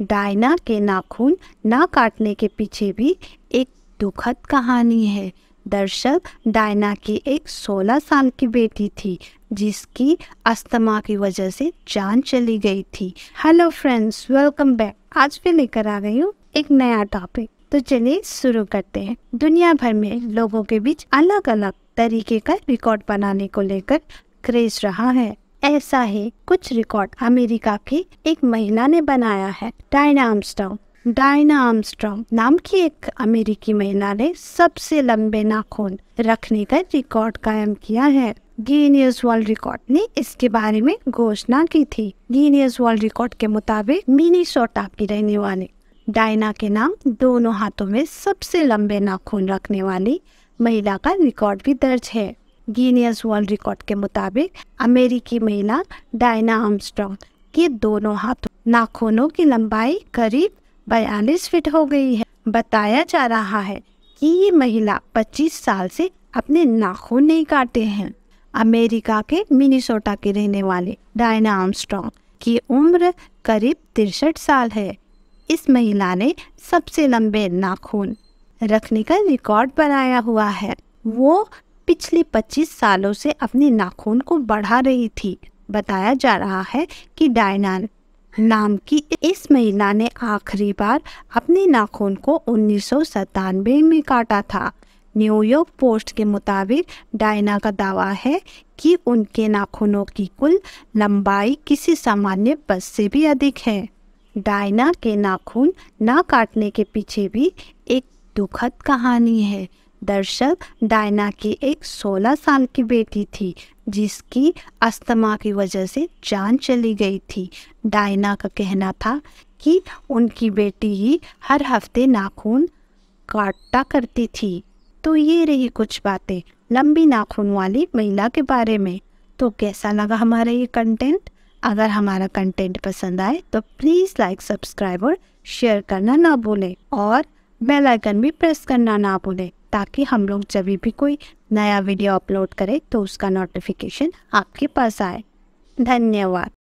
Diana के नाखून ना काटने के पीछे भी एक दुखद कहानी है दर्शक डायना की एक 16 साल की बेटी थी जिसकी अस्थमा की वजह से जान चली गई थी हेलो फ्रेंड्स वेलकम बैक आज भी लेकर आ गई हूँ एक नया टॉपिक तो चलिए शुरू करते हैं दुनिया भर में लोगों के बीच अलग अलग तरीके का रिकॉर्ड बनाने को लेकर क्रेज रहा है ऐसा ही कुछ रिकॉर्ड अमेरिका की एक महिला ने बनाया है डायना आर्मस्ट्रांग डायना आर्मस्ट्रांग नाम की एक अमेरिकी महिला ने सबसे लंबे नाखून रखने का रिकॉर्ड कायम किया है गीनियस वर्ल्ड रिकॉर्ड ने इसके बारे में घोषणा की थी गीनियस वर्ल्ड रिकॉर्ड के मुताबिक मिनी मिनीसोटा की रहने वाली डायना के नाम दोनों हाथों में सबसे लंबे नाखून रखने वाली महिला का रिकॉर्ड भी दर्ज है गीनियस वर्ल्ड रिकॉर्ड के मुताबिक अमेरिकी महिला डायना आर्मस्ट्रॉन्ग के दोनों हाथों नाखूनों की लंबाई करीब बयालीस फीट हो गई है बताया जा रहा है कि ये महिला 25 साल से अपने नाखून नहीं काटे हैं अमेरिका के मिनीसोटा के रहने वाले डायना आर्मस्ट्रॉन्ग की उम्र करीब तिरसठ साल है इस महिला ने सबसे लंबे नाखून रखने का रिकॉर्ड बनाया हुआ है वो पिछले 25 सालों से अपने नाखून को बढ़ा रही थी बताया जा रहा है कि डायना नाम की इस महिला ने आखिरी बार अपने नाखून को उन्नीस में काटा था न्यूयॉर्क पोस्ट के मुताबिक डायना का दावा है कि उनके नाखूनों की कुल लंबाई किसी सामान्य बस से भी अधिक है डायना के नाखून ना काटने के पीछे भी एक दुखद कहानी है दरअसल डायना की एक 16 साल की बेटी थी जिसकी अस्थमा की वजह से जान चली गई थी डायना का कहना था कि उनकी बेटी ही हर हफ्ते नाखून काटता करती थी तो ये रही कुछ बातें लंबी नाखून वाली महिला के बारे में तो कैसा लगा हमारा ये कंटेंट अगर हमारा कंटेंट पसंद आए तो प्लीज़ लाइक सब्सक्राइब और शेयर करना ना भूलें और बेल आइकन भी प्रेस करना ना भूलें ताकि हम लोग जब भी कोई नया वीडियो अपलोड करें तो उसका नोटिफिकेशन आपके पास आए धन्यवाद